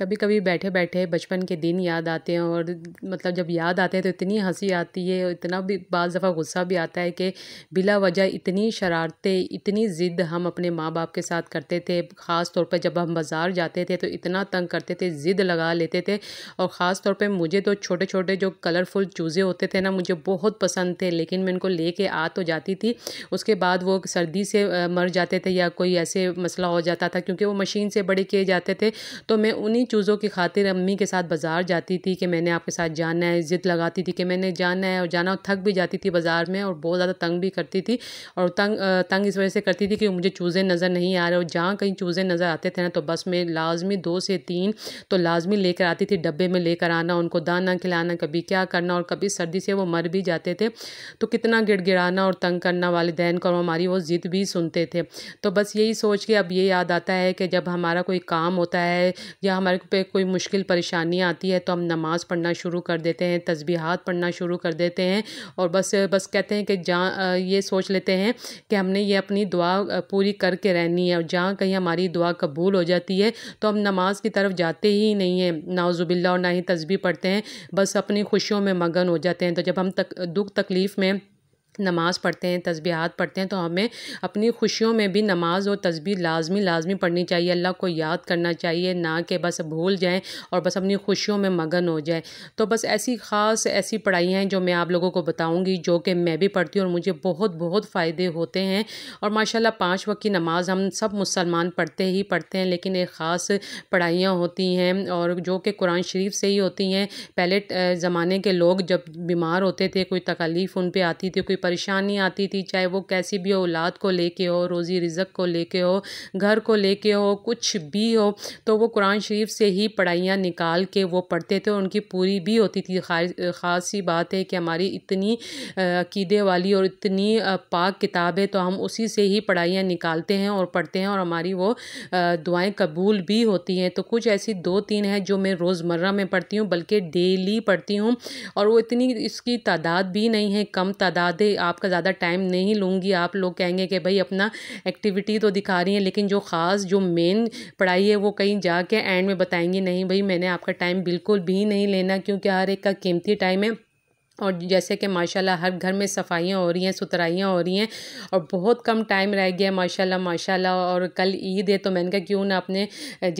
कभी कभी बैठे बैठे बचपन के दिन याद आते हैं और मतलब जब याद आते हैं तो इतनी हंसी आती है इतना भी बाज़ दफ़ा गुस्सा भी आता है कि बिला वजह इतनी शरारतें इतनी ज़िद्द हम अपने माँ बाप के साथ करते थे ख़ास तौर पर जब हम बाज़ार जाते थे तो इतना तंग करते थे ज़िद्द लगा लेते थे और ख़ास तौर पर मुझे तो छोटे छोटे जो कलरफुल चूज़े होते थे ना मुझे बहुत पसंद थे लेकिन मैं इनको ले कर आ तो जाती थी उसके बाद वो सर्दी से मर जाते थे या कोई ऐसे मसला हो जाता था क्योंकि वो मशीन से बड़े किए जाते थे तो मैं उन्हीं चूज़ों की खातिर अम्मी के साथ बाज़ार जाती थी कि मैंने आपके साथ जाना है ज़िद लगाती थी कि मैंने जाना है और जाना और थक भी जाती थी बाज़ार में और बहुत ज़्यादा तंग भी करती थी और तंग तंग इस वजह से करती थी कि मुझे चूज़ें नज़र नहीं आ रहे और जहाँ कहीं चूज़ें नज़र आते थे ना तो बस में लाजमी दो से तीन तो लाजमी लेकर आती थी डब्बे में लेकर आना उनको दाना खिलाना कभी क्या करना और कभी सर्दी से वो मर भी जाते थे तो कितना गिड़गिड़ाना और तंग करना वालदेन को हमारी वो ज़िद भी सुनते थे तो बस यही सोच के अब ये याद आता है कि जब हमारा कोई काम होता है या हमारे सड़क पे कोई मुश्किल परेशानी आती है तो हम नमाज़ पढ़ना शुरू कर देते हैं तस्बीहात पढ़ना शुरू कर देते हैं और बस बस कहते हैं कि जहाँ ये सोच लेते हैं कि हमने ये अपनी दुआ पूरी करके रहनी है और जहाँ कहीं हमारी दुआ कबूल हो जाती है तो हम नमाज की तरफ जाते ही नहीं हैं नाउजुबिल्ला और ना ही तस्बी पढ़ते हैं बस अपनी खुशियों में मगन हो जाते हैं तो जब हम तक दुख तकलीफ़ में नमाज़ पढ़ते हैं तस्बीहात पढ़ते हैं तो हमें अपनी खुशियों में भी नमाज और तस्बी लाजमी लाजमी पढ़नी चाहिए अल्लाह को याद करना चाहिए ना कि बस भूल जाएँ और बस अपनी खुशियों में मगन हो जाए तो बस ऐसी ख़ास ऐसी पढ़ाई हैं जो मैं आप लोगों को बताऊँगी जो कि मैं भी पढ़ती हूँ और मुझे बहुत बहुत फ़ायदे होते हैं और माशाल्लाह पाँच वक्त की नमाज़ हम सब मुसलमान पढ़ते ही पढ़ते हैं लेकिन एक ख़ास पढ़ाइयाँ होती हैं और जो कि कुरान शरीफ से ही होती हैं पहले ज़माने के लोग जब बीमार होते थे कोई तकलीफ़ उन पर आती थी कोई परेशानी आती थी चाहे वो कैसी भी हो औलाद को लेके हो रोज़ी रिजक को लेके हो घर को लेके हो कुछ भी हो तो वो कुरान शरीफ से ही पढ़ाइयाँ निकाल के वो पढ़ते थे और उनकी पूरी भी होती थी ख़ास सी बात है कि हमारी इतनी अकीदे वाली और इतनी पाक किताब है तो हम उसी से ही पढ़ाइयाँ निकालते हैं और पढ़ते हैं और हमारी वो दुआएँ कबूल भी होती हैं तो कुछ ऐसी दो तीन हैं जो मैं रोज़मर्रा में पढ़ती हूँ बल्कि डेली पढ़ती हूँ और वो इतनी इसकी तादाद भी नहीं है कम तादाद है आपका ज़्यादा टाइम नहीं लूँगी आप लोग कहेंगे कि भाई अपना एक्टिविटी तो दिखा रही हैं लेकिन जो ख़ास जो मेन पढ़ाई है वो कहीं जा एंड में बताएंगी नहीं भाई मैंने आपका टाइम बिल्कुल भी नहीं लेना क्योंकि हर एक का कीमती टाइम है और जैसे कि माशाल्लाह हर घर में सफाइयाँ हो रही हैं सुथराइयाँ हो रही हैं और बहुत कम टाइम रह गया माशाल्लाह माशाल्लाह और कल ईद है तो मैंने कहा क्यों ना अपने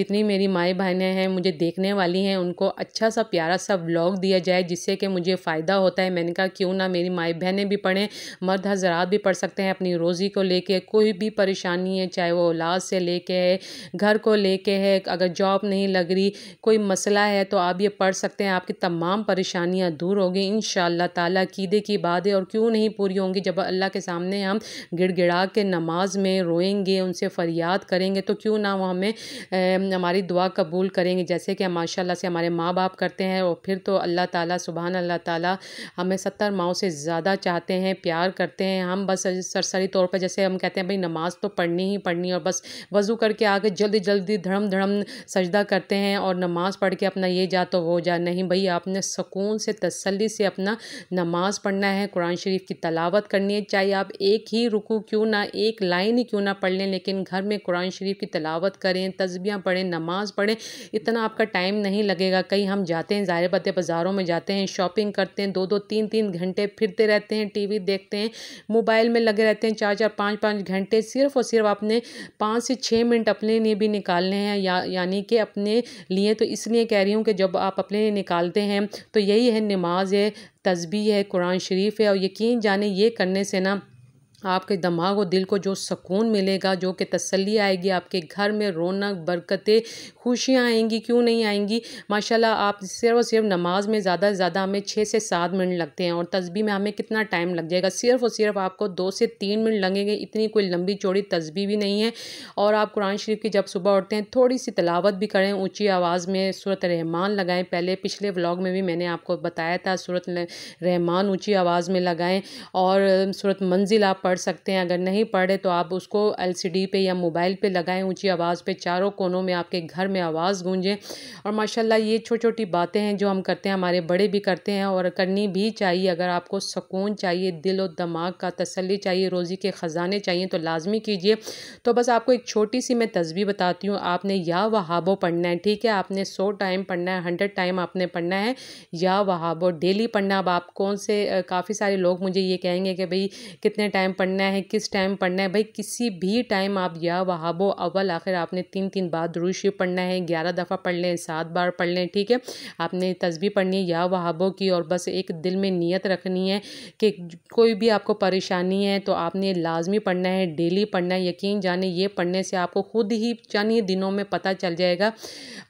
जितनी मेरी माए बहनें हैं मुझे देखने वाली हैं उनको अच्छा सा प्यारा सा ब्लॉग दिया जाए जिससे कि मुझे फ़ायदा होता है मैंने कहा क्यों ना मेरी माए बहनें भी पढ़ें मर्द हजरात भी पढ़ सकते हैं अपनी रोज़ी को ले कर कोई भी परेशानी है चाहे वो औलाद से ले कर है घर को ले कर है अगर जॉब नहीं लग रही कोई मसला है तो आप ये पढ़ सकते हैं आपकी तमाम परेशानियाँ दूर होगी इन अल्लाह ताला कीदे की बातें और क्यों नहीं पूरी होंगी जब अल्लाह के सामने हम गिड़गिड़ा के नमाज में रोएंगे उनसे फरियाद करेंगे तो क्यों ना वो हमें हमारी दुआ कबूल करेंगे जैसे कि माशाल्लाह से हमारे माँ बाप करते हैं और फिर तो अल्लाह ताला सुबहान अल्लाह ताला हमें सत्तर माओ से ज़्यादा चाहते हैं प्यार करते हैं हम बस सरसरी तौर पर जैसे हम कहते हैं भाई नमाज तो पढ़नी ही पढ़नी और बस वज़ू करके आके जल्दी जल्दी धड़म धड़म सजदा करते हैं और नमाज पढ़ के अपना ये जा तो वो जा नहीं भाई आपने सुकून से तसली से अपना नमाज़ पढ़ना है कुरान शरीफ की तलावत करनी है चाहे आप एक ही रुकू क्यों ना एक लाइन ही क्यों ना पढ़ लें लेकिन घर में कुरान शरीफ की तलावत करें तस्बियाँ पढ़ें नमाज़ पढ़ें इतना आपका टाइम नहीं लगेगा कहीं हम जाते हैं ज़ाहिर बातें बाज़ारों में जाते हैं शॉपिंग करते हैं दो दो तीन तीन घंटे फिरते रहते हैं टी देखते हैं मोबाइल में लगे रहते हैं चार चार पाँच पाँच घंटे सिर्फ और सिर्फ आपने पाँच से छः मिनट अपने लिए भी निकालने हैं यानी कि अपने लिए तो इसलिए कह रही हूँ कि जब आप अपने लिए निकालते हैं तो यही है नमाज है तस्बी है कुरान शरीफ़ है और यकीन जाने ये करने से ना आपके दिमाग और दिल को जो सुकून मिलेगा जो कि तसल्ली आएगी आपके घर में रौनक बरकतें खुशियाँ आएंगी क्यों नहीं आएंगी माशाल्लाह आप सिर्फ और सिर्फ नमाज में ज़्यादा से ज़्यादा हमें छः से सात मिनट लगते हैं और तस्बी में हमें कितना टाइम लग जाएगा सिर्फ और सिर्फ आपको दो से तीन मिनट लगेंगे इतनी कोई लंबी चौड़ी तस्बी भी नहीं है और आप कुरान शरीफ की जब सुबह उठते हैं थोड़ी सी तलावत भी करें ऊँची आवाज़ में सूरत रहमान लगाएँ पहले पिछले व्लॉग में भी मैंने आपको बताया था सूरत रहमान ऊँची आवाज़ में लगाएँ और सूरत मंजिल आप पढ़ सकते हैं अगर नहीं पढ़े तो आप उसको एलसीडी पे या मोबाइल पे लगाएं ऊंची आवाज़ पे चारों कोनों में आपके घर में आवाज़ गूंजे और माशाल्लाह ये छोटी छोटी बातें हैं जो हम करते हैं हमारे बड़े भी करते हैं और करनी भी चाहिए अगर आपको सुकून चाहिए दिल और दिमाग का तसली चाहिए रोज़ी के ख़जाने चाहिए तो लाजमी कीजिए तो बस आपको एक छोटी सी मैं तस्वीर बताती हूँ आपने या वहाबो पढ़ना है ठीक है आपने सौ टाइम पढ़ना है हंड्रेड टाइम आपने पढ़ना है या वहाबो डेली पढ़ना अब आप कौन से काफ़ी सारे लोग मुझे ये कहेंगे कि भाई कितने टाइम पढ़ना है किस टाइम पढ़ना है भाई किसी भी टाइम आप या वहाबो अव्वल आखिर आपने तीन तीन बार दुरुशी पढ़ना है ग्यारह दफ़ा पढ़ लें सात बार पढ़ लें ठीक है आपने तस्वीर पढ़नी है या वहाबो की और बस एक दिल में नीयत रखनी है कि कोई भी आपको परेशानी है तो आपने लाजमी पढ़ना है डेली पढ़ना है यकीन जाने ये पढ़ने से आपको खुद ही चंद दिनों में पता चल जाएगा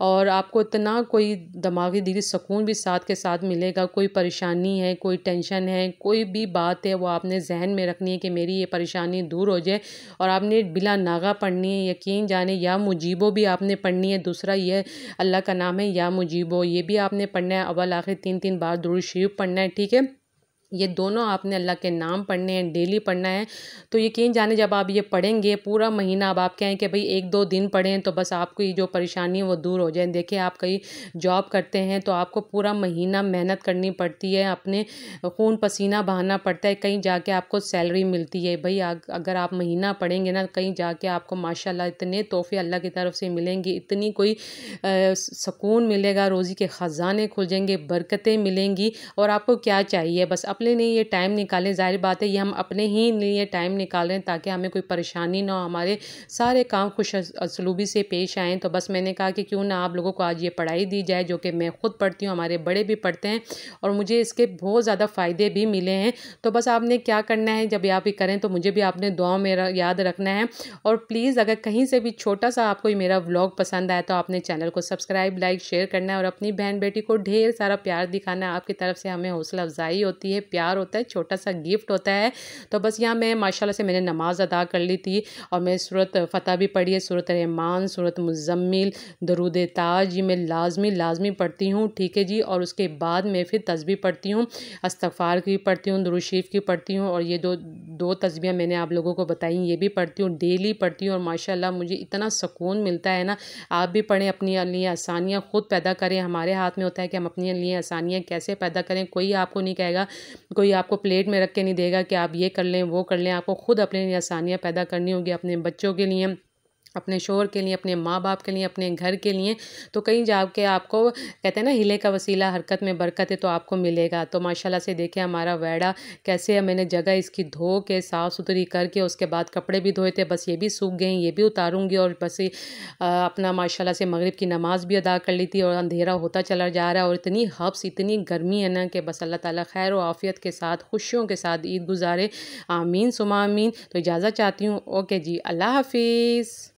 और आपको इतना कोई दिमागी दिली सुकून भी साथ के साथ मिलेगा कोई परेशानी है कोई टेंशन है कोई भी बात है वो आपने जहन में रखनी है कि मेरी ये परेशानी दूर हो जाए और आपने बिला नागा पढ़नी है यकीन जाने या मुजीबो भी आपने पढ़नी है दूसरा ये अल्लाह का नाम है या मुजीबो ये भी आपने पढ़ना है अवल आखिर तीन तीन बार दुरुद पढ़ना है ठीक है ये दोनों आपने अल्लाह के नाम पढ़ने हैं डेली पढ़ना है तो यकीन जाने जब आप ये पढ़ेंगे पूरा महीना अब आप कहें कि भाई एक दो दिन पढ़ें तो बस आपकी जो परेशानी है वो दूर हो जाए देखिए आप कहीं जॉब करते हैं तो आपको पूरा महीना मेहनत करनी पड़ती है अपने खून पसीना बहाना पड़ता है कहीं जाके आपको सैलरी मिलती है भाई अगर आप महीना पढ़ेंगे ना कहीं जाके आपको माशाला इतने तोहफे अल्लाह की तरफ से मिलेंगी इतनी कोई सुकून मिलेगा रोज़ी के ख़जाने खुल जाएंगे बरकतें मिलेंगी और आपको क्या चाहिए बस अब अपने लिए ये टाइम निकालें जाहिर बात है ये हम अपने ही लिए टाइम निकाल रहे हैं ताकि हमें कोई परेशानी ना हो हमारे सारे काम खुश असलूबी से पेश आएँ तो बस मैंने कहा कि क्यों ना आप लोगों को आज ये पढ़ाई दी जाए जो कि मैं खुद पढ़ती हूँ हमारे बड़े भी पढ़ते हैं और मुझे इसके बहुत ज़्यादा फ़ायदे भी मिले हैं तो बस आपने क्या करना है जब आप ये करें तो मुझे भी आपने दुआ में याद रखना है और प्लीज़ अगर कहीं से भी छोटा सा आपको मेरा व्लॉग पसंद आया तो आपने चैनल को सब्सक्राइब लाइक शेयर करना है और अपनी बहन बेटी को ढेर सारा प्यार दिखाना आपकी तरफ से हमें हौसला अफजाई होती है प्यार होता है छोटा सा गिफ्ट होता है तो बस यहाँ मैं माशाल्लाह से मैंने नमाज़ अदा कर ली थी और मैं सूरत फ़तह भी पढ़ी है सूरत रहमान सूरत मुजम्मिल दरूद ताज ये मैं लाजमी लाजमी पढ़ती हूँ ठीक है जी और उसके बाद मैं फिर तस्बी पढ़ती हूँ अस्तफ़ार की पढ़ती हूँ दुरुशीफ़ की पढ़ती हूँ और ये दो दो तस्बियाँ मैंने आप लोगों को बताई ये भी पढ़ती हूँ डेली पढ़ती हूँ और माशाल्लाह मुझे इतना सुकून मिलता है ना आप भी पढ़ें अपनी लिए आसानियाँ ख़ुद पैदा करें हमारे हाथ में होता है कि हम अपने लिए आसानियाँ कैसे पैदा करें कोई आपको नहीं कहेगा कोई आपको प्लेट में रख के नहीं देगा कि आप ये कर लें वो कर लें आपको ख़ुद अपने लिए आसानियाँ पैदा करनी होगी अपने बच्चों के लिए अपने शोर के लिए अपने माँ बाप के लिए अपने घर के लिए तो कहीं जाके आपको कहते हैं ना हिले का वसीला हरकत में बरकत है तो आपको मिलेगा तो माशाल्लाह से देखें हमारा वैडा कैसे है मैंने जगह इसकी धो के साफ़ सुथरी करके उसके बाद कपड़े भी धोए थे बस ये भी सूख गए ये भी उतारूँगी और बस अपना माशाला से मगरब की नमाज़ भी अदा कर ली थी और अंधेरा होता चला जा रहा है और इतनी हफ्स इतनी गर्मी है ना कि बस अल्लाह ताली खैर व आफ़ियत के साथ खुशियों के साथ ईद गुजारे आमीन सुमामीन तो इजाज़त चाहती हूँ ओके जी अल्लाह हाफिज़